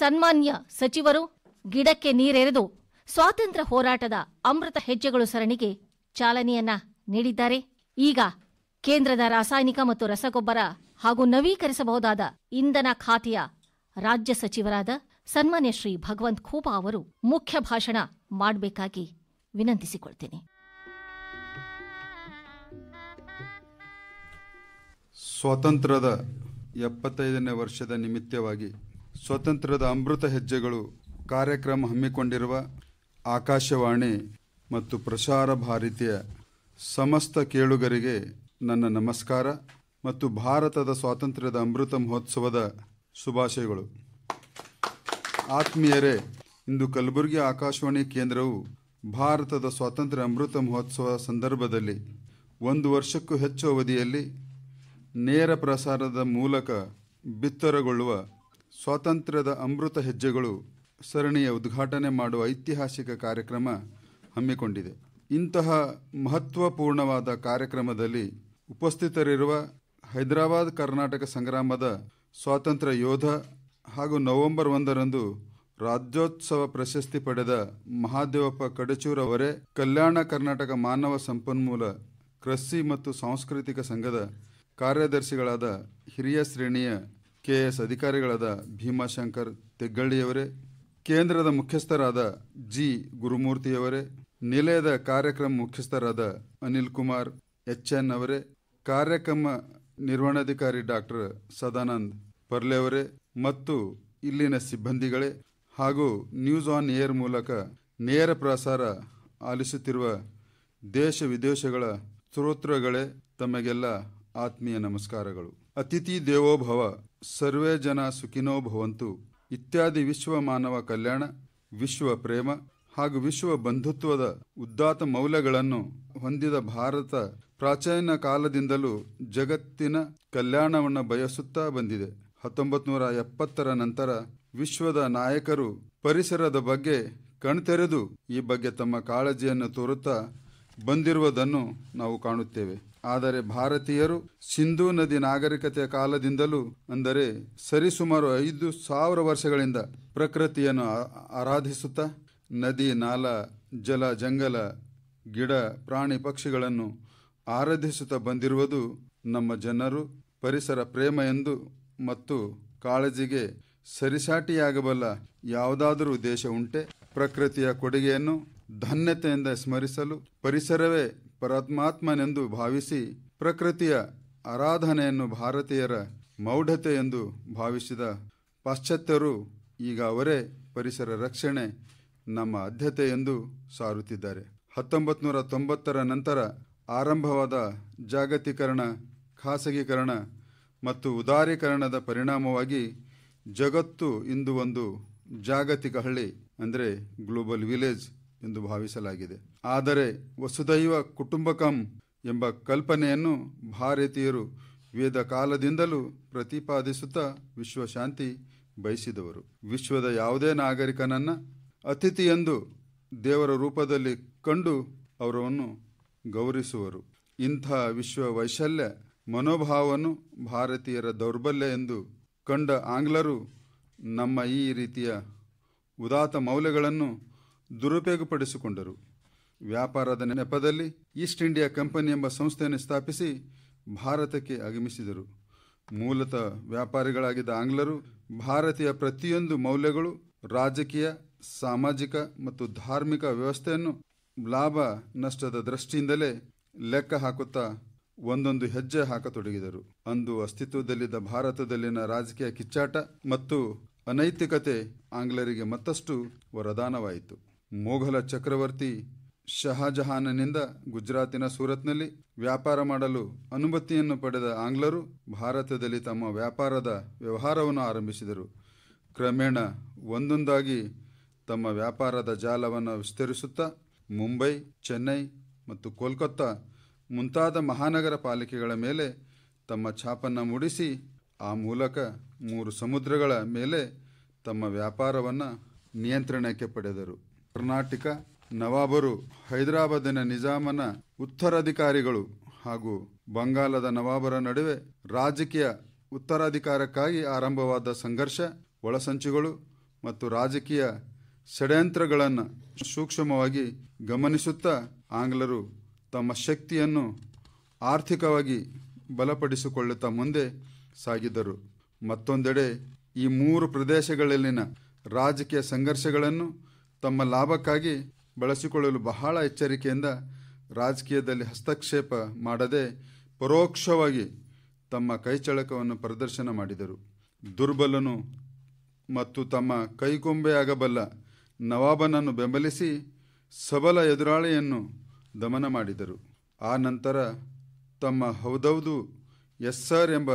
ಸನ್ಮಾನ್ಯ ಸಚಿವರು ಗಿಡಕ್ಕೆ ನೀರೆರೆದು ಸ್ವಾತಂತ್ರ್ಯ ಹೋರಾಟದ ಅಮೃತ ಹೆಜ್ಜೆಗಳು ಸರಣಿಗೆ ಚಾಲನೆಯನ್ನ ನೀಡಿದ್ದಾರೆ ಈಗ ಕೇಂದ್ರದ ರಾಸಾಯನಿಕ ಮತ್ತು ರಸಗೊಬ್ಬರ ಹಾಗೂ ನವೀಕರಿಸಬಹುದಾದ ಇಂಧನ ಖಾತೆಯ ರಾಜ್ಯ ಸಚಿವರಾದ ಸನ್ಮಾನ್ಯ ಶ್ರೀ ಭಗವಂತ್ ಖೂಬಾ ಅವರು ಮುಖ್ಯ ಭಾಷಣ ಮಾಡಬೇಕಾಗಿ ವಿನಂತಿಸಿಕೊಳ್ತೇನೆ ಸ್ವಾತಂತ್ರ್ಯದ ಎಪ್ಪತ್ತೈದನೇ ವರ್ಷದ ನಿಮಿತ್ತವಾಗಿ ಸ್ವತಂತ್ರದ ಅಮೃತ ಹೆಜ್ಜೆಗಳು ಕಾರ್ಯಕ್ರಮ ಹಮ್ಮಿಕೊಂಡಿರುವ ಆಕಾಶವಾಣಿ ಮತ್ತು ಪ್ರಸಾರ ಭಾರತೀಯ ಸಮಸ್ತ ಕೇಳುಗರಿಗೆ ನನ್ನ ನಮಸ್ಕಾರ ಮತ್ತು ಭಾರತದ ಸ್ವಾತಂತ್ರ್ಯದ ಅಮೃತ ಮಹೋತ್ಸವದ ಶುಭಾಶಯಗಳು ಆತ್ಮೀಯರೇ ಇಂದು ಕಲಬುರಗಿ ಆಕಾಶವಾಣಿ ಕೇಂದ್ರವು ಭಾರತದ ಸ್ವಾತಂತ್ರ್ಯ ಅಮೃತ ಮಹೋತ್ಸವ ಸಂದರ್ಭದಲ್ಲಿ ಒಂದು ವರ್ಷಕ್ಕೂ ಹೆಚ್ಚು ಅವಧಿಯಲ್ಲಿ ನೇರ ಪ್ರಸಾರದ ಮೂಲಕ ಬಿತ್ತರಗೊಳ್ಳುವ ಸ್ವಾತಂತ್ರ್ಯದ ಅಮೃತ ಹೆಜ್ಜೆಗಳು ಸರಣಿಯ ಉದ್ಘಾಟನೆ ಮಾಡುವ ಐತಿಹಾಸಿಕ ಕಾರ್ಯಕ್ರಮ ಹಮ್ಮಿಕೊಂಡಿದೆ ಇಂತಹ ಮಹತ್ವಪೂರ್ಣವಾದ ಕಾರ್ಯಕ್ರಮದಲ್ಲಿ ಉಪಸ್ಥಿತರಿರುವ ಹೈದರಾಬಾದ್ ಕರ್ನಾಟಕ ಸಂಗ್ರಾಮದ ಸ್ವಾತಂತ್ರ್ಯ ಯೋಧ ಹಾಗೂ ನವೆಂಬರ್ ಒಂದರಂದು ರಾಜ್ಯೋತ್ಸವ ಪ್ರಶಸ್ತಿ ಪಡೆದ ಮಹಾದೇವಪ್ಪ ಕಡಚೂರ್ ಅವರೇ ಕಲ್ಯಾಣ ಕರ್ನಾಟಕ ಮಾನವ ಸಂಪನ್ಮೂಲ ಕೃಷಿ ಮತ್ತು ಸಾಂಸ್ಕೃತಿಕ ಸಂಘದ ಕಾರ್ಯದರ್ಶಿಗಳಾದ ಹಿರಿಯ ಶ್ರೇಣಿಯ ಕೆ ಎಸ್ ಅಧಿಕಾರಿಗಳಾದ ಭೀಮಾಶಂಕರ್ ತೆಗ್ಗಳ್ಳಿಯವರೇ ಕೇಂದ್ರದ ಮುಖ್ಯಸ್ಥರಾದ ಜಿ ಗುರುಮೂರ್ತಿಯವರೇ ನಿಲಯದ ಕಾರ್ಯಕ್ರಮ ಮುಖ್ಯಸ್ಥರಾದ ಅನಿಲ್ ಕುಮಾರ್ ಎಚ್ ಎನ್ ಅವರೇ ಕಾರ್ಯಕ್ರಮ ನಿರ್ವಹಣಾಧಿಕಾರಿ ಡಾಕ್ಟರ್ ಸದಾನಂದ್ ಪರ್ಲೆ ಅವರೇ ಮತ್ತು ಇಲ್ಲಿನ ಸಿಬ್ಬಂದಿಗಳೇ ಹಾಗೂ ನ್ಯೂಸ್ ಆನ್ ಏರ್ ಮೂಲಕ ನೇರ ಪ್ರಸಾರ ಆಲಿಸುತ್ತಿರುವ ದೇಶ ವಿದೇಶಗಳ ಸ್ತೋತ್ರಗಳೇ ತಮಗೆಲ್ಲ ಆತ್ಮೀಯ ನಮಸ್ಕಾರಗಳು ಅತಿಥಿ ದೇವೋಭವ ಸರ್ವೇ ಜನ ಸುಖಿನೋ ಭವಂತು ಇತ್ಯಾದಿ ವಿಶ್ವ ಮಾನವ ಕಲ್ಯಾಣ ವಿಶ್ವ ಪ್ರೇಮ ಹಾಗೂ ವಿಶ್ವ ಬಂಧುತ್ವದ ಉದ್ದಾತ ಮೌಲ್ಯಗಳನ್ನು ಹೊಂದಿದ ಭಾರತ ಪ್ರಾಚೀನ ಕಾಲದಿಂದಲೂ ಜಗತ್ತಿನ ಕಲ್ಯಾಣವನ್ನು ಬಯಸುತ್ತಾ ಬಂದಿದೆ ಹತ್ತೊಂಬತ್ತು ನೂರ ಎಪ್ಪತ್ತರ ನಂತರ ವಿಶ್ವದ ನಾಯಕರು ಪರಿಸರದ ಬಗ್ಗೆ ಕಣ್ತೆರೆದು ಈ ಬಗ್ಗೆ ತಮ್ಮ ಕಾಳಜಿಯನ್ನು ತೋರುತ್ತಾ ಬಂದಿರುವುದನ್ನು ನಾವು ಕಾಣುತ್ತೇವೆ ಆದರೆ ಭಾರತೀಯರು ಸಿಂಧೂ ನದಿ ನಾಗರಿಕತೆಯ ಕಾಲದಿಂದಲೂ ಅಂದರೆ ಸರಿಸುಮಾರು ಐದು ಸಾವಿರ ವರ್ಷಗಳಿಂದ ಪ್ರಕೃತಿಯನ್ನು ಆರಾಧಿಸುತ್ತಾ ನದಿ ನಾಲ ಜಲ ಜಂಗಲ ಗಿಡ ಪ್ರಾಣಿ ಪಕ್ಷಿಗಳನ್ನು ಆರಾಧಿಸುತ್ತಾ ಬಂದಿರುವುದು ನಮ್ಮ ಜನರು ಪರಿಸರ ಪ್ರೇಮ ಎಂದು ಮತ್ತು ಕಾಳಜಿಗೆ ಸರಿಸಾಟಿಯಾಗಬಲ್ಲ ಯಾವುದಾದರೂ ದೇಶ ಉಂಟೆ ಪ್ರಕೃತಿಯ ಕೊಡುಗೆಯನ್ನು ಧನ್ಯತೆಯಿಂದ ಸ್ಮರಿಸಲು ಪರಿಸರವೇ ಪರಮಾತ್ಮನೆಂದು ಭಾವಿಸಿ ಪ್ರಕೃತಿಯ ಆರಾಧನೆಯನ್ನು ಭಾರತೀಯರ ಮೌಢತೆ ಎಂದು ಭಾವಿಸಿದ ಪಾಶ್ಚಾತ್ಯರು ಈಗ ಅವರೇ ಪರಿಸರ ರಕ್ಷಣೆ ನಮ್ಮ ಆದ್ಯತೆ ಎಂದು ಸಾರುತ್ತಿದ್ದಾರೆ ಹತ್ತೊಂಬತ್ತು ನೂರ ತೊಂಬತ್ತರ ನಂತರ ಆರಂಭವಾದ ಜಾಗತೀಕರಣ ಖಾಸಗೀಕರಣ ಮತ್ತು ಉದಾರೀಕರಣದ ಪರಿಣಾಮವಾಗಿ ಜಗತ್ತು ಇಂದು ಒಂದು ಜಾಗತಿಕ ಹಳ್ಳಿ ಅಂದರೆ ಗ್ಲೋಬಲ್ ವಿಲೇಜ್ ಎಂದು ಭಾವಿಸಲಾಗಿದೆ ಆದರೆ ವಸುದೈವ ಕುಟುಂಬಕಂ ಎಂಬ ಕಲ್ಪನೆಯನ್ನು ಭಾರತೀಯರು ವೇದ ಕಾಲದಿಂದಲೂ ಪ್ರತಿಪಾದಿಸುತ್ತಾ ವಿಶ್ವಶಾಂತಿ ಬಯಸಿದವರು ವಿಶ್ವದ ಯಾವುದೇ ಅತಿಥಿ ಅತಿಥಿಯೆಂದು ದೇವರ ರೂಪದಲ್ಲಿ ಕಂಡು ಅವರನ್ನು ಗೌರವಿಸುವರು ಇಂಥ ವಿಶ್ವ ವೈಶಲ್ಯ ಮನೋಭಾವವನ್ನು ಭಾರತೀಯರ ದೌರ್ಬಲ್ಯ ಎಂದು ಕಂಡ ಆಂಗ್ಲರು ನಮ್ಮ ಈ ರೀತಿಯ ಉದಾತ್ತ ಮೌಲ್ಯಗಳನ್ನು ದುರುಪಯೋಗಪಡಿಸಿಕೊಂಡರು ವ್ಯಾಪಾರದ ನೆಪದಲ್ಲಿ ಈಸ್ಟ್ ಇಂಡಿಯಾ ಕಂಪನಿ ಎಂಬ ಸಂಸ್ಥೆಯನ್ನು ಸ್ಥಾಪಿಸಿ ಭಾರತಕ್ಕೆ ಆಗಮಿಸಿದರು ಮೂಲತಃ ವ್ಯಾಪಾರಿಗಳಾಗಿದ್ದ ಆಂಗ್ಲರು ಭಾರತೀಯ ಪ್ರತಿಯೊಂದು ಮೌಲ್ಯಗಳು ರಾಜಕೀಯ ಸಾಮಾಜಿಕ ಮತ್ತು ಧಾರ್ಮಿಕ ವ್ಯವಸ್ಥೆಯನ್ನು ಲಾಭ ನಷ್ಟದ ದೃಷ್ಟಿಯಿಂದಲೇ ಲೆಕ್ಕ ಹಾಕುತ್ತಾ ಒಂದೊಂದು ಹೆಜ್ಜೆ ಹಾಕತೊಡಗಿದರು ಅಂದು ಅಸ್ತಿತ್ವದಲ್ಲಿದ್ದ ಭಾರತದಲ್ಲಿನ ರಾಜಕೀಯ ಕಿಚ್ಚಾಟ ಮತ್ತು ಅನೈತಿಕತೆ ಆಂಗ್ಲರಿಗೆ ಮತ್ತಷ್ಟು ವರದಾನವಾಯಿತು ಮೊಘಲ ಚಕ್ರವರ್ತಿ ಶಹಜಹಾನನಿಂದ ಗುಜರಾತಿನ ಸೂರತ್ನಲ್ಲಿ ವ್ಯಾಪಾರ ಮಾಡಲು ಅನುಮತಿಯನ್ನು ಪಡೆದ ಆಂಗ್ಲರು ಭಾರತದಲ್ಲಿ ತಮ್ಮ ವ್ಯಾಪಾರದ ವ್ಯವಹಾರವನ್ನು ಆರಂಭಿಸಿದರು ಕ್ರಮೇಣ ಒಂದೊಂದಾಗಿ ತಮ್ಮ ವ್ಯಾಪಾರದ ಜಾಲವನ್ನು ವಿಸ್ತರಿಸುತ್ತಾ ಮುಂಬೈ ಚೆನ್ನೈ ಮತ್ತು ಕೋಲ್ಕತ್ತಾ ಮುಂತಾದ ಮಹಾನಗರ ಪಾಲಿಕೆಗಳ ಮೇಲೆ ತಮ್ಮ ಛಾಪನ್ನು ಮೂಡಿಸಿ ಆ ಮೂಲಕ ಮೂರು ಸಮುದ್ರಗಳ ಮೇಲೆ ತಮ್ಮ ವ್ಯಾಪಾರವನ್ನು ನಿಯಂತ್ರಣಕ್ಕೆ ಪಡೆದರು ಕರ್ನಾಟಕ ನವಾಬರು ಹೈದರಾಬಾದಿನ ನಿಜಾಮನ ಉತ್ತರಾಧಿಕಾರಿಗಳು ಹಾಗೂ ಬಂಗಾಲದ ನವಾಬರ ನಡುವೆ ರಾಜಕೀಯ ಉತ್ತರಾಧಿಕಾರಕ್ಕಾಗಿ ಆರಂಭವಾದ ಸಂಘರ್ಷ ಒಳಸಂಚುಗಳು ಮತ್ತು ರಾಜಕೀಯ ಷಡ್ಯಂತ್ರಗಳನ್ನು ಸೂಕ್ಷ್ಮವಾಗಿ ಗಮನಿಸುತ್ತಾ ಆಂಗ್ಲರು ತಮ್ಮ ಶಕ್ತಿಯನ್ನು ಆರ್ಥಿಕವಾಗಿ ಬಲಪಡಿಸಿಕೊಳ್ಳುತ್ತಾ ಮುಂದೆ ಸಾಗಿದರು ಮತ್ತೊಂದೆಡೆ ಈ ಮೂರು ಪ್ರದೇಶಗಳಲ್ಲಿನ ರಾಜಕೀಯ ಸಂಘರ್ಷಗಳನ್ನು ತಮ್ಮ ಲಾಭಕ್ಕಾಗಿ ಬಳಸಿಕೊಳ್ಳಲು ಬಹಳ ಎಚ್ಚರಿಕೆಯಿಂದ ರಾಜಕೀಯದಲ್ಲಿ ಹಸ್ತಕ್ಷೇಪ ಮಾಡದೆ ಪರೋಕ್ಷವಾಗಿ ತಮ್ಮ ಕೈಚಳಕವನ್ನು ಪ್ರದರ್ಶನ ಮಾಡಿದರು ದುರ್ಬಲನು ಮತ್ತು ತಮ್ಮ ಆಗಬಲ್ಲ ನವಾಬನನ್ನು ಬೆಂಬಲಿಸಿ ಸಬಲ ಎದುರಾಳಿಯನ್ನು ದಮನ ಮಾಡಿದರು ಆ ನಂತರ ತಮ್ಮ ಹೌದೌದು ಎಸ್ ಎಂಬ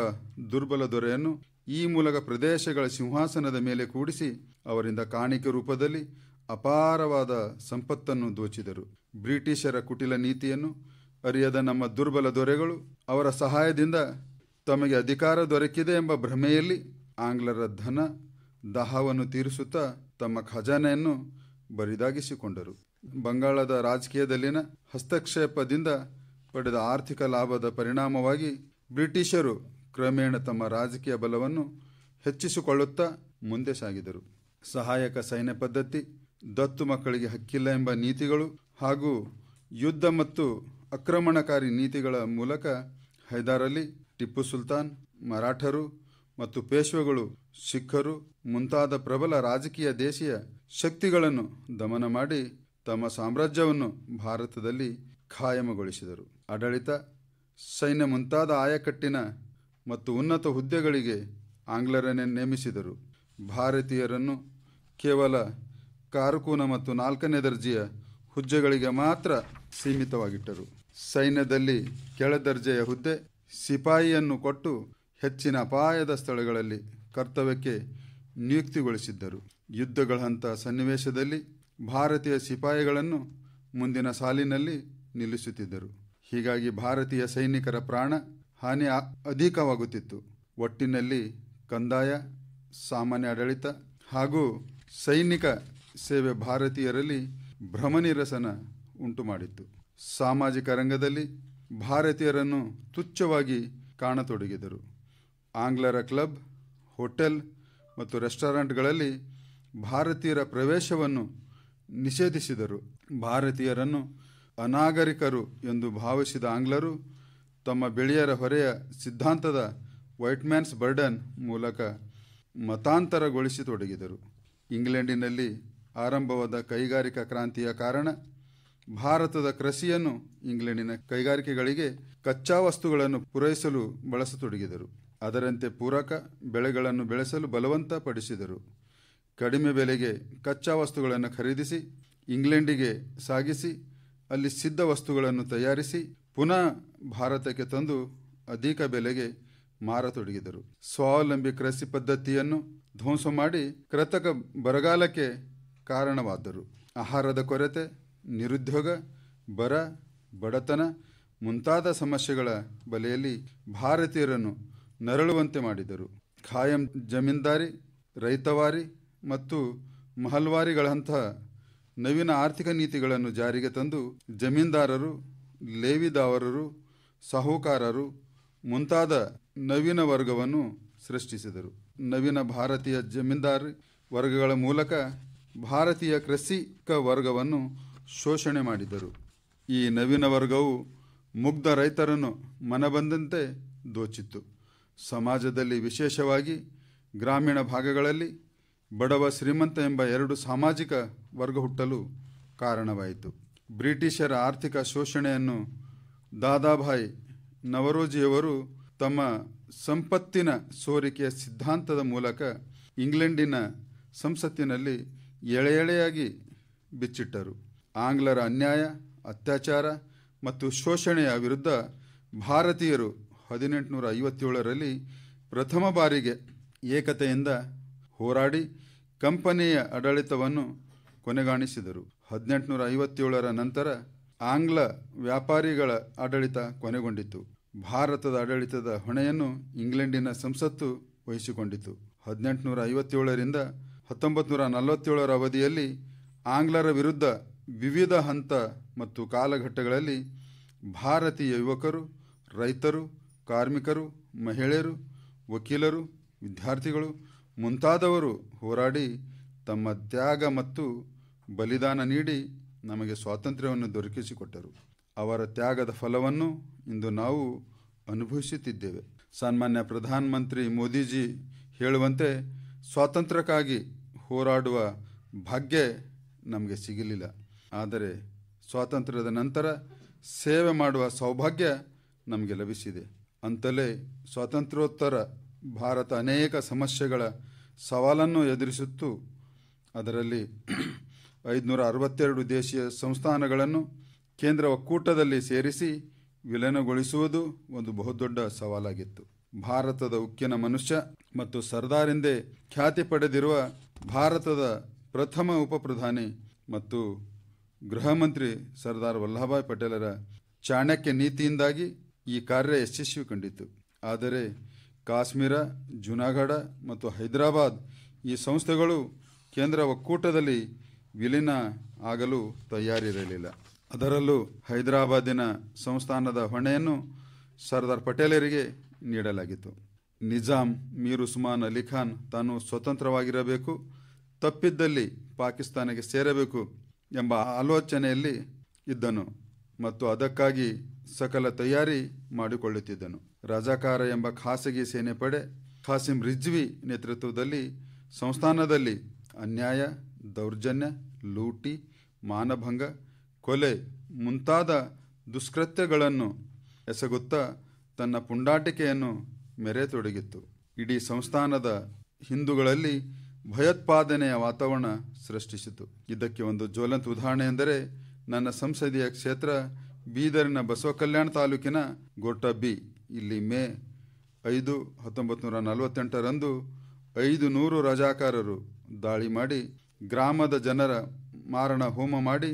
ದುರ್ಬಲ ದೊರೆಯನ್ನು ಈ ಮೂಲಕ ಪ್ರದೇಶಗಳ ಸಿಂಹಾಸನದ ಮೇಲೆ ಕೂಡಿಸಿ ಅವರಿಂದ ಕಾಣಿಕೆ ರೂಪದಲ್ಲಿ ಅಪಾರವಾದ ಸಂಪತ್ತನ್ನು ದೋಚಿದರು ಬ್ರಿಟಿಷರ ಕುಟಿಲ ನೀತಿಯನ್ನು ಅರಿಯದ ನಮ್ಮ ದುರ್ಬಲ ದೊರೆಗಳು ಅವರ ಸಹಾಯದಿಂದ ತಮಗೆ ಅಧಿಕಾರ ದೊರಕಿದೆ ಎಂಬ ಭ್ರಮೆಯಲ್ಲಿ ಆಂಗ್ಲರ ಧನ ದಾಹವನ್ನು ತೀರಿಸುತ್ತಾ ತಮ್ಮ ಖಜಾನೆಯನ್ನು ಬರಿದಾಗಿಸಿಕೊಂಡರು ಬಂಗಾಳದ ರಾಜಕೀಯದಲ್ಲಿನ ಹಸ್ತಕ್ಷೇಪದಿಂದ ಪಡೆದ ಆರ್ಥಿಕ ಲಾಭದ ಪರಿಣಾಮವಾಗಿ ಬ್ರಿಟಿಷರು ಕ್ರಮೇಣ ತಮ್ಮ ರಾಜಕೀಯ ಬಲವನ್ನು ಹೆಚ್ಚಿಸಿಕೊಳ್ಳುತ್ತಾ ಮುಂದೆ ಸಾಗಿದರು ಸಹಾಯಕ ಸೈನ್ಯ ಪದ್ಧತಿ ದತ್ತು ಮಕ್ಕಳಿಗೆ ಹಕ್ಕಿಲ್ಲ ಎಂಬ ನೀತಿಗಳು ಹಾಗೂ ಯುದ್ಧ ಮತ್ತು ಆಕ್ರಮಣಕಾರಿ ನೀತಿಗಳ ಮೂಲಕ ಅಲಿ ಟಿಪ್ಪು ಸುಲ್ತಾನ್ ಮರಾಠರು ಮತ್ತು ಪೇಶ್ವೆಗಳು ಸಿಖ್ಖರು ಮುಂತಾದ ಪ್ರಬಲ ರಾಜಕೀಯ ದೇಶೀಯ ಶಕ್ತಿಗಳನ್ನು ದಮನ ಮಾಡಿ ತಮ್ಮ ಸಾಮ್ರಾಜ್ಯವನ್ನು ಭಾರತದಲ್ಲಿ ಖಾಯಮಗೊಳಿಸಿದರು ಆಡಳಿತ ಸೈನ್ಯ ಮುಂತಾದ ಆಯಕಟ್ಟಿನ ಮತ್ತು ಉನ್ನತ ಹುದ್ದೆಗಳಿಗೆ ಆಂಗ್ಲರನ್ನೇ ನೇಮಿಸಿದರು ಭಾರತೀಯರನ್ನು ಕೇವಲ ಕಾರುಕೂನ ಮತ್ತು ನಾಲ್ಕನೇ ದರ್ಜೆಯ ಹುದ್ದೆಗಳಿಗೆ ಮಾತ್ರ ಸೀಮಿತವಾಗಿಟ್ಟರು ಸೈನ್ಯದಲ್ಲಿ ಕೆಳ ದರ್ಜೆಯ ಹುದ್ದೆ ಸಿಪಾಯಿಯನ್ನು ಕೊಟ್ಟು ಹೆಚ್ಚಿನ ಅಪಾಯದ ಸ್ಥಳಗಳಲ್ಲಿ ಕರ್ತವ್ಯಕ್ಕೆ ನಿಯುಕ್ತಿಗೊಳಿಸಿದ್ದರು ಯುದ್ಧಗಳಂತಹ ಸನ್ನಿವೇಶದಲ್ಲಿ ಭಾರತೀಯ ಸಿಪಾಯಿಗಳನ್ನು ಮುಂದಿನ ಸಾಲಿನಲ್ಲಿ ನಿಲ್ಲಿಸುತ್ತಿದ್ದರು ಹೀಗಾಗಿ ಭಾರತೀಯ ಸೈನಿಕರ ಪ್ರಾಣ ಹಾನಿ ಅಧಿಕವಾಗುತ್ತಿತ್ತು ಒಟ್ಟಿನಲ್ಲಿ ಕಂದಾಯ ಸಾಮಾನ್ಯ ಆಡಳಿತ ಹಾಗೂ ಸೈನಿಕ ಸೇವೆ ಭಾರತೀಯರಲ್ಲಿ ಭ್ರಮನಿರಸನ ಉಂಟು ಮಾಡಿತ್ತು ಸಾಮಾಜಿಕ ರಂಗದಲ್ಲಿ ಭಾರತೀಯರನ್ನು ತುಚ್ಛವಾಗಿ ಕಾಣತೊಡಗಿದರು ಆಂಗ್ಲರ ಕ್ಲಬ್ ಹೋಟೆಲ್ ಮತ್ತು ರೆಸ್ಟೋರೆಂಟ್ಗಳಲ್ಲಿ ಭಾರತೀಯರ ಪ್ರವೇಶವನ್ನು ನಿಷೇಧಿಸಿದರು ಭಾರತೀಯರನ್ನು ಅನಾಗರಿಕರು ಎಂದು ಭಾವಿಸಿದ ಆಂಗ್ಲರು ತಮ್ಮ ಬೆಳೆಯರ ಹೊರೆಯ ಸಿದ್ಧಾಂತದ ವೈಟ್ ಮ್ಯಾನ್ಸ್ ಬರ್ಡನ್ ಮೂಲಕ ಮತಾಂತರಗೊಳಿಸಿ ತೊಡಗಿದರು ಇಂಗ್ಲೆಂಡಿನಲ್ಲಿ ಆರಂಭವಾದ ಕೈಗಾರಿಕಾ ಕ್ರಾಂತಿಯ ಕಾರಣ ಭಾರತದ ಕೃಷಿಯನ್ನು ಇಂಗ್ಲೆಂಡಿನ ಕೈಗಾರಿಕೆಗಳಿಗೆ ಕಚ್ಚಾ ವಸ್ತುಗಳನ್ನು ಪೂರೈಸಲು ಬಳಸತೊಡಗಿದರು ಅದರಂತೆ ಪೂರಕ ಬೆಳೆಗಳನ್ನು ಬೆಳೆಸಲು ಬಲವಂತಪಡಿಸಿದರು ಕಡಿಮೆ ಬೆಲೆಗೆ ಕಚ್ಚಾ ವಸ್ತುಗಳನ್ನು ಖರೀದಿಸಿ ಇಂಗ್ಲೆಂಡಿಗೆ ಸಾಗಿಸಿ ಅಲ್ಲಿ ಸಿದ್ಧ ವಸ್ತುಗಳನ್ನು ತಯಾರಿಸಿ ಪುನಃ ಭಾರತಕ್ಕೆ ತಂದು ಅಧಿಕ ಬೆಲೆಗೆ ಮಾರತೊಡಗಿದರು ಸ್ವಾವಲಂಬಿ ಕೃಷಿ ಪದ್ಧತಿಯನ್ನು ಧ್ವಂಸ ಮಾಡಿ ಕೃತಕ ಬರಗಾಲಕ್ಕೆ ಕಾರಣವಾದರು ಆಹಾರದ ಕೊರತೆ ನಿರುದ್ಯೋಗ ಬರ ಬಡತನ ಮುಂತಾದ ಸಮಸ್ಯೆಗಳ ಬಲೆಯಲ್ಲಿ ಭಾರತೀಯರನ್ನು ನರಳುವಂತೆ ಮಾಡಿದರು ಖಾಯಂ ಜಮೀನ್ದಾರಿ ರೈತವಾರಿ ಮತ್ತು ಮಹಲ್ವಾರಿಗಳಂತಹ ನವೀನ ಆರ್ಥಿಕ ನೀತಿಗಳನ್ನು ಜಾರಿಗೆ ತಂದು ಜಮೀನ್ದಾರರು ಲೇವಿದಾವರರು ಸಾಹುಕಾರರು ಮುಂತಾದ ನವೀನ ವರ್ಗವನ್ನು ಸೃಷ್ಟಿಸಿದರು ನವೀನ ಭಾರತೀಯ ಜಮೀನ್ದಾರಿ ವರ್ಗಗಳ ಮೂಲಕ ಭಾರತೀಯ ಕೃಷಿಕ ವರ್ಗವನ್ನು ಶೋಷಣೆ ಮಾಡಿದರು ಈ ನವೀನ ವರ್ಗವು ಮುಗ್ಧ ರೈತರನ್ನು ಮನಬಂದಂತೆ ದೋಚಿತ್ತು ಸಮಾಜದಲ್ಲಿ ವಿಶೇಷವಾಗಿ ಗ್ರಾಮೀಣ ಭಾಗಗಳಲ್ಲಿ ಬಡವ ಶ್ರೀಮಂತ ಎಂಬ ಎರಡು ಸಾಮಾಜಿಕ ವರ್ಗ ಹುಟ್ಟಲು ಕಾರಣವಾಯಿತು ಬ್ರಿಟಿಷರ ಆರ್ಥಿಕ ಶೋಷಣೆಯನ್ನು ದಾದಾಭಾಯಿ ನವರೋಜಿಯವರು ತಮ್ಮ ಸಂಪತ್ತಿನ ಸೋರಿಕೆಯ ಸಿದ್ಧಾಂತದ ಮೂಲಕ ಇಂಗ್ಲೆಂಡಿನ ಸಂಸತ್ತಿನಲ್ಲಿ ಎಳೆ ಎಳೆಯಾಗಿ ಬಿಚ್ಚಿಟ್ಟರು ಆಂಗ್ಲರ ಅನ್ಯಾಯ ಅತ್ಯಾಚಾರ ಮತ್ತು ಶೋಷಣೆಯ ವಿರುದ್ಧ ಭಾರತೀಯರು ಹದಿನೆಂಟುನೂರ ಐವತ್ತೇಳರಲ್ಲಿ ಪ್ರಥಮ ಬಾರಿಗೆ ಏಕತೆಯಿಂದ ಹೋರಾಡಿ ಕಂಪನಿಯ ಆಡಳಿತವನ್ನು ಕೊನೆಗಾಣಿಸಿದರು ಹದಿನೆಂಟುನೂರ ಐವತ್ತೇಳರ ನಂತರ ಆಂಗ್ಲ ವ್ಯಾಪಾರಿಗಳ ಆಡಳಿತ ಕೊನೆಗೊಂಡಿತು ಭಾರತದ ಆಡಳಿತದ ಹೊಣೆಯನ್ನು ಇಂಗ್ಲೆಂಡಿನ ಸಂಸತ್ತು ವಹಿಸಿಕೊಂಡಿತು ಹದಿನೆಂಟುನೂರ ಐವತ್ತೇಳರಿಂದ ಹತ್ತೊಂಬತ್ತು ನೂರ ನಲವತ್ತೇಳರ ಅವಧಿಯಲ್ಲಿ ಆಂಗ್ಲರ ವಿರುದ್ಧ ವಿವಿಧ ಹಂತ ಮತ್ತು ಕಾಲಘಟ್ಟಗಳಲ್ಲಿ ಭಾರತೀಯ ಯುವಕರು ರೈತರು ಕಾರ್ಮಿಕರು ಮಹಿಳೆಯರು ವಕೀಲರು ವಿದ್ಯಾರ್ಥಿಗಳು ಮುಂತಾದವರು ಹೋರಾಡಿ ತಮ್ಮ ತ್ಯಾಗ ಮತ್ತು ಬಲಿದಾನ ನೀಡಿ ನಮಗೆ ಸ್ವಾತಂತ್ರ್ಯವನ್ನು ದೊರಕಿಸಿಕೊಟ್ಟರು ಅವರ ತ್ಯಾಗದ ಫಲವನ್ನು ಇಂದು ನಾವು ಅನುಭವಿಸುತ್ತಿದ್ದೇವೆ ಸನ್ಮಾನ್ಯ ಪ್ರಧಾನಮಂತ್ರಿ ಮೋದಿಜಿ ಹೇಳುವಂತೆ ಸ್ವಾತಂತ್ರ್ಯಕ್ಕಾಗಿ ಹೋರಾಡುವ ಭಾಗ್ಯ ನಮಗೆ ಸಿಗಲಿಲ್ಲ ಆದರೆ ಸ್ವಾತಂತ್ರ್ಯದ ನಂತರ ಸೇವೆ ಮಾಡುವ ಸೌಭಾಗ್ಯ ನಮಗೆ ಲಭಿಸಿದೆ ಅಂತಲೇ ಸ್ವಾತಂತ್ರ್ಯೋತ್ತರ ಭಾರತ ಅನೇಕ ಸಮಸ್ಯೆಗಳ ಸವಾಲನ್ನು ಎದುರಿಸುತ್ತು ಅದರಲ್ಲಿ ಐದುನೂರ ಅರವತ್ತೆರಡು ದೇಶೀಯ ಸಂಸ್ಥಾನಗಳನ್ನು ಕೇಂದ್ರ ಒಕ್ಕೂಟದಲ್ಲಿ ಸೇರಿಸಿ ವಿಲೀನಗೊಳಿಸುವುದು ಒಂದು ಬಹುದೊಡ್ಡ ಸವಾಲಾಗಿತ್ತು ಭಾರತದ ಉಕ್ಕಿನ ಮನುಷ್ಯ ಮತ್ತು ಸರ್ದಾರಿಂದೇ ಖ್ಯಾತಿ ಪಡೆದಿರುವ ಭಾರತದ ಪ್ರಥಮ ಉಪಪ್ರಧಾನಿ ಮತ್ತು ಗೃಹ ಮಂತ್ರಿ ಸರ್ದಾರ್ ವಲ್ಲಭಭಾಯ್ ಪಟೇಲರ ಚಾಣಕ್ಯ ನೀತಿಯಿಂದಾಗಿ ಈ ಕಾರ್ಯ ಯಶಸ್ವಿ ಕಂಡಿತು ಆದರೆ ಕಾಶ್ಮೀರ ಜುನಾಗಢ ಮತ್ತು ಹೈದರಾಬಾದ್ ಈ ಸಂಸ್ಥೆಗಳು ಕೇಂದ್ರ ಒಕ್ಕೂಟದಲ್ಲಿ ವಿಲೀನ ಆಗಲು ತಯಾರಿರಲಿಲ್ಲ ಅದರಲ್ಲೂ ಹೈದರಾಬಾದಿನ ಸಂಸ್ಥಾನದ ಹೊಣೆಯನ್ನು ಸರ್ದಾರ್ ಪಟೇಲರಿಗೆ ನೀಡಲಾಗಿತ್ತು ನಿಜಾಮ್ ಮೀರ್ ಉಸ್ಮಾನ್ ಅಲಿ ಖಾನ್ ತಾನು ಸ್ವತಂತ್ರವಾಗಿರಬೇಕು ತಪ್ಪಿದ್ದಲ್ಲಿ ಪಾಕಿಸ್ತಾನಕ್ಕೆ ಸೇರಬೇಕು ಎಂಬ ಆಲೋಚನೆಯಲ್ಲಿ ಇದ್ದನು ಮತ್ತು ಅದಕ್ಕಾಗಿ ಸಕಲ ತಯಾರಿ ಮಾಡಿಕೊಳ್ಳುತ್ತಿದ್ದನು ರಾಜಕಾರ ಎಂಬ ಖಾಸಗಿ ಸೇನೆ ಪಡೆ ಖಾಸಿಂ ರಿಜ್ವಿ ನೇತೃತ್ವದಲ್ಲಿ ಸಂಸ್ಥಾನದಲ್ಲಿ ಅನ್ಯಾಯ ದೌರ್ಜನ್ಯ ಲೂಟಿ ಮಾನಭಂಗ ಕೊಲೆ ಮುಂತಾದ ದುಷ್ಕೃತ್ಯಗಳನ್ನು ಎಸಗುತ್ತಾ ತನ್ನ ಪುಂಡಾಟಿಕೆಯನ್ನು ಮೆರೆತೊಡಗಿತ್ತು ಇಡೀ ಸಂಸ್ಥಾನದ ಹಿಂದೂಗಳಲ್ಲಿ ಭಯೋತ್ಪಾದನೆಯ ವಾತಾವರಣ ಸೃಷ್ಟಿಸಿತು ಇದಕ್ಕೆ ಒಂದು ಜ್ವಲಂತ ಉದಾಹರಣೆ ಎಂದರೆ ನನ್ನ ಸಂಸದೀಯ ಕ್ಷೇತ್ರ ಬೀದರಿನ ಬಸವ ಕಲ್ಯಾಣ ತಾಲೂಕಿನ ಗೊಟ್ಟ ಬಿ ಇಲ್ಲಿ ಮೇ ಐದು ಹತ್ತೊಂಬತ್ತು ನೂರ ನಲವತ್ತೆಂಟರಂದು ಐದು ನೂರು ರಜಾಕಾರರು ದಾಳಿ ಮಾಡಿ ಗ್ರಾಮದ ಜನರ ಮಾರಣ ಹೋಮ ಮಾಡಿ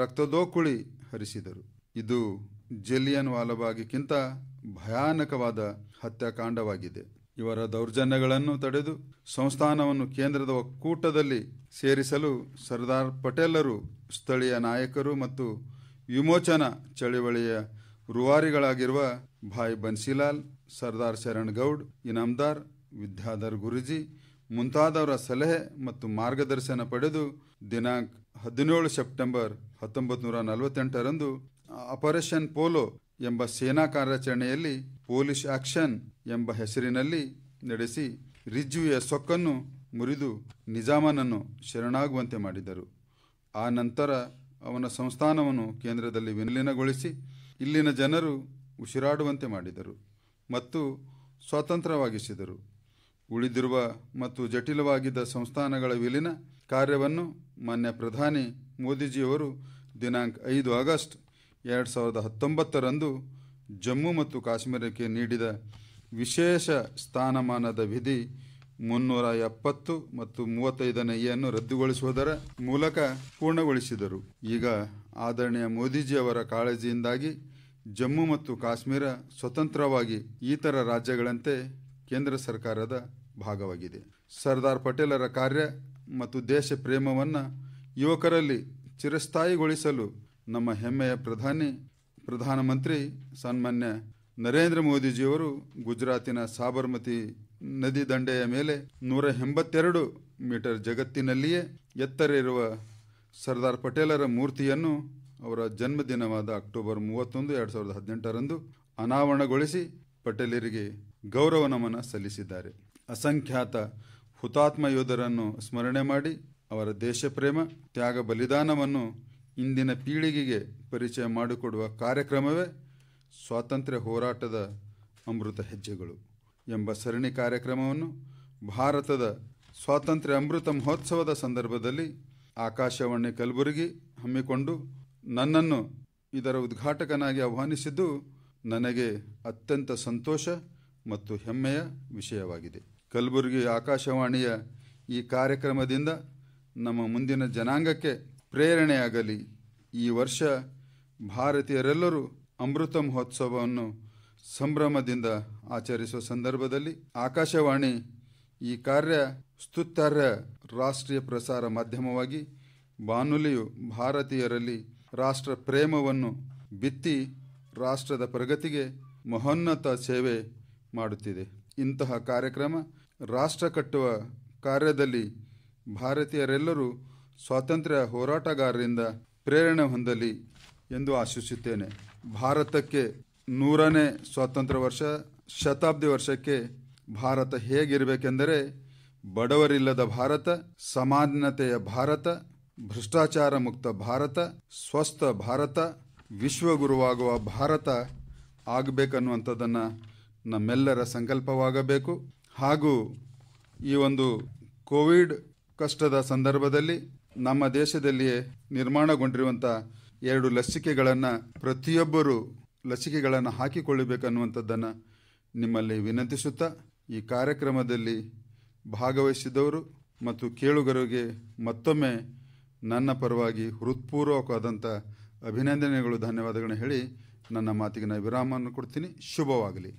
ರಕ್ತದೋಕುಳಿ ಹರಿಸಿದರು ಇದು ಜಲಿಯನ್ ವಾಲಬಾಗಿಕ್ಕಿಂತ ಭಯಾನಕವಾದ ಹತ್ಯಾಕಾಂಡವಾಗಿದೆ ಇವರ ದೌರ್ಜನ್ಯಗಳನ್ನು ತಡೆದು ಸಂಸ್ಥಾನವನ್ನು ಕೇಂದ್ರದ ಒಕ್ಕೂಟದಲ್ಲಿ ಸೇರಿಸಲು ಸರ್ದಾರ್ ಪಟೇಲರು ಸ್ಥಳೀಯ ನಾಯಕರು ಮತ್ತು ವಿಮೋಚನಾ ಚಳವಳಿಯ ರುವಾರಿಗಳಾಗಿರುವ ಭಾಯ್ ಬನ್ಸಿಲಾಲ್ ಸರ್ದಾರ್ ಶರಣ್ ಗೌಡ್ ಇನಾಮ್ದಾರ್ ವಿದ್ಯಾಧರ್ ಗುರುಜಿ ಮುಂತಾದವರ ಸಲಹೆ ಮತ್ತು ಮಾರ್ಗದರ್ಶನ ಪಡೆದು ದಿನಾಂಕ ಹದಿನೇಳು ಸೆಪ್ಟೆಂಬರ್ ಹತ್ತೊಂಬತ್ತು ನೂರ ನಲವತ್ತೆಂಟರಂದು ಆಪರೇಷನ್ ಪೋಲೋ ಎಂಬ ಸೇನಾ ಕಾರ್ಯಾಚರಣೆಯಲ್ಲಿ ಪೊಲೀಸ್ ಆಕ್ಷನ್ ಎಂಬ ಹೆಸರಿನಲ್ಲಿ ನಡೆಸಿ ರಿಜ್ವಿಯ ಸೊಕ್ಕನ್ನು ಮುರಿದು ನಿಜಾಮನನ್ನು ಶರಣಾಗುವಂತೆ ಮಾಡಿದರು ಆ ನಂತರ ಅವನ ಸಂಸ್ಥಾನವನ್ನು ಕೇಂದ್ರದಲ್ಲಿ ವಿಲೀನಗೊಳಿಸಿ ಇಲ್ಲಿನ ಜನರು ಉಸಿರಾಡುವಂತೆ ಮಾಡಿದರು ಮತ್ತು ಸ್ವಾತಂತ್ರ್ಯವಾಗಿಸಿದರು ಉಳಿದಿರುವ ಮತ್ತು ಜಟಿಲವಾಗಿದ್ದ ಸಂಸ್ಥಾನಗಳ ವಿಲೀನ ಕಾರ್ಯವನ್ನು ಮಾನ್ಯ ಪ್ರಧಾನಿ ಮೋದಿಜಿಯವರು ದಿನಾಂಕ ಐದು ಆಗಸ್ಟ್ ಎರಡು ಸಾವಿರದ ಹತ್ತೊಂಬತ್ತರಂದು ಜಮ್ಮು ಮತ್ತು ಕಾಶ್ಮೀರಕ್ಕೆ ನೀಡಿದ ವಿಶೇಷ ಸ್ಥಾನಮಾನದ ವಿಧಿ ಮುನ್ನೂರ ಎಪ್ಪತ್ತು ಮತ್ತು ಮೂವತ್ತೈದನೇ ಎನ್ನು ರದ್ದುಗೊಳಿಸುವುದರ ಮೂಲಕ ಪೂರ್ಣಗೊಳಿಸಿದರು ಈಗ ಆದರಣೀಯ ಮೋದಿಜಿಯವರ ಕಾಳಜಿಯಿಂದಾಗಿ ಜಮ್ಮು ಮತ್ತು ಕಾಶ್ಮೀರ ಸ್ವತಂತ್ರವಾಗಿ ಇತರ ರಾಜ್ಯಗಳಂತೆ ಕೇಂದ್ರ ಸರ್ಕಾರದ ಭಾಗವಾಗಿದೆ ಸರ್ದಾರ್ ಪಟೇಲರ ಕಾರ್ಯ ಮತ್ತು ದೇಶ ಪ್ರೇಮವನ್ನು ಯುವಕರಲ್ಲಿ ಚಿರಸ್ಥಾಯಿಗೊಳಿಸಲು ನಮ್ಮ ಹೆಮ್ಮೆಯ ಪ್ರಧಾನಿ ಪ್ರಧಾನಮಂತ್ರಿ ಸನ್ಮಾನ್ಯ ನರೇಂದ್ರ ಮೋದಿಜಿಯವರು ಗುಜರಾತಿನ ಸಾಬರ್ಮತಿ ನದಿ ದಂಡೆಯ ಮೇಲೆ ನೂರ ಎಂಬತ್ತೆರಡು ಮೀಟರ್ ಜಗತ್ತಿನಲ್ಲಿಯೇ ಎತ್ತರ ಇರುವ ಸರ್ದಾರ್ ಪಟೇಲರ ಮೂರ್ತಿಯನ್ನು ಅವರ ಜನ್ಮದಿನವಾದ ಅಕ್ಟೋಬರ್ ಮೂವತ್ತೊಂದು ಎರಡು ಸಾವಿರದ ಹದಿನೆಂಟರಂದು ಅನಾವರಣಗೊಳಿಸಿ ಪಟೇಲರಿಗೆ ಗೌರವ ನಮನ ಸಲ್ಲಿಸಿದ್ದಾರೆ ಅಸಂಖ್ಯಾತ ಹುತಾತ್ಮ ಯೋಧರನ್ನು ಸ್ಮರಣೆ ಮಾಡಿ ಅವರ ದೇಶ ಪ್ರೇಮ ತ್ಯಾಗ ಬಲಿದಾನವನ್ನು ಇಂದಿನ ಪೀಳಿಗೆಗೆ ಪರಿಚಯ ಮಾಡಿಕೊಡುವ ಕಾರ್ಯಕ್ರಮವೇ ಸ್ವಾತಂತ್ರ್ಯ ಹೋರಾಟದ ಅಮೃತ ಹೆಜ್ಜೆಗಳು ಎಂಬ ಸರಣಿ ಕಾರ್ಯಕ್ರಮವನ್ನು ಭಾರತದ ಸ್ವಾತಂತ್ರ್ಯ ಅಮೃತ ಮಹೋತ್ಸವದ ಸಂದರ್ಭದಲ್ಲಿ ಆಕಾಶವಾಣಿ ಕಲಬುರಗಿ ಹಮ್ಮಿಕೊಂಡು ನನ್ನನ್ನು ಇದರ ಉದ್ಘಾಟಕನಾಗಿ ಆಹ್ವಾನಿಸಿದ್ದು ನನಗೆ ಅತ್ಯಂತ ಸಂತೋಷ ಮತ್ತು ಹೆಮ್ಮೆಯ ವಿಷಯವಾಗಿದೆ ಕಲಬುರಗಿ ಆಕಾಶವಾಣಿಯ ಈ ಕಾರ್ಯಕ್ರಮದಿಂದ ನಮ್ಮ ಮುಂದಿನ ಜನಾಂಗಕ್ಕೆ ಪ್ರೇರಣೆಯಾಗಲಿ ಈ ವರ್ಷ ಭಾರತೀಯರೆಲ್ಲರೂ ಅಮೃತ ಮಹೋತ್ಸವವನ್ನು ಸಂಭ್ರಮದಿಂದ ಆಚರಿಸುವ ಸಂದರ್ಭದಲ್ಲಿ ಆಕಾಶವಾಣಿ ಈ ಕಾರ್ಯ ಸ್ತುತ್ತಾರ್ಹ ರಾಷ್ಟ್ರೀಯ ಪ್ರಸಾರ ಮಾಧ್ಯಮವಾಗಿ ಬಾನುಲಿಯು ಭಾರತೀಯರಲ್ಲಿ ರಾಷ್ಟ್ರ ಪ್ರೇಮವನ್ನು ಬಿತ್ತಿ ರಾಷ್ಟ್ರದ ಪ್ರಗತಿಗೆ ಮಹೋನ್ನತ ಸೇವೆ ಮಾಡುತ್ತಿದೆ ಇಂತಹ ಕಾರ್ಯಕ್ರಮ ರಾಷ್ಟ್ರ ಕಟ್ಟುವ ಕಾರ್ಯದಲ್ಲಿ ಭಾರತೀಯರೆಲ್ಲರೂ ಸ್ವಾತಂತ್ರ್ಯ ಹೋರಾಟಗಾರರಿಂದ ಪ್ರೇರಣೆ ಹೊಂದಲಿ ಎಂದು ಆಶಿಸುತ್ತೇನೆ ಭಾರತಕ್ಕೆ ನೂರನೇ ಸ್ವಾತಂತ್ರ್ಯ ವರ್ಷ ಶತಾಬ್ದಿ ವರ್ಷಕ್ಕೆ ಭಾರತ ಹೇಗಿರಬೇಕೆಂದರೆ ಬಡವರಿಲ್ಲದ ಭಾರತ ಸಮಾನತೆಯ ಭಾರತ ಭ್ರಷ್ಟಾಚಾರ ಮುಕ್ತ ಭಾರತ ಸ್ವಸ್ಥ ಭಾರತ ವಿಶ್ವಗುರುವಾಗುವ ಭಾರತ ಆಗಬೇಕನ್ನುವಂಥದ್ದನ್ನು ನಮ್ಮೆಲ್ಲರ ಸಂಕಲ್ಪವಾಗಬೇಕು ಹಾಗೂ ಈ ಒಂದು ಕೋವಿಡ್ ಕಷ್ಟದ ಸಂದರ್ಭದಲ್ಲಿ ನಮ್ಮ ದೇಶದಲ್ಲಿಯೇ ನಿರ್ಮಾಣಗೊಂಡಿರುವಂಥ ಎರಡು ಲಸಿಕೆಗಳನ್ನು ಪ್ರತಿಯೊಬ್ಬರು ಲಸಿಕೆಗಳನ್ನು ಹಾಕಿಕೊಳ್ಳಬೇಕನ್ನುವಂಥದ್ದನ್ನು ನಿಮ್ಮಲ್ಲಿ ವಿನಂತಿಸುತ್ತಾ ಈ ಕಾರ್ಯಕ್ರಮದಲ್ಲಿ ಭಾಗವಹಿಸಿದವರು ಮತ್ತು ಕೇಳುಗರಿಗೆ ಮತ್ತೊಮ್ಮೆ ನನ್ನ ಪರವಾಗಿ ಹೃತ್ಪೂರ್ವಕವಾದಂಥ ಅಭಿನಂದನೆಗಳು ಧನ್ಯವಾದಗಳನ್ನು ಹೇಳಿ ನನ್ನ ಮಾತಿಗೆ ನಾನು ವಿರಾಮವನ್ನು ಕೊಡ್ತೀನಿ ಶುಭವಾಗಲಿ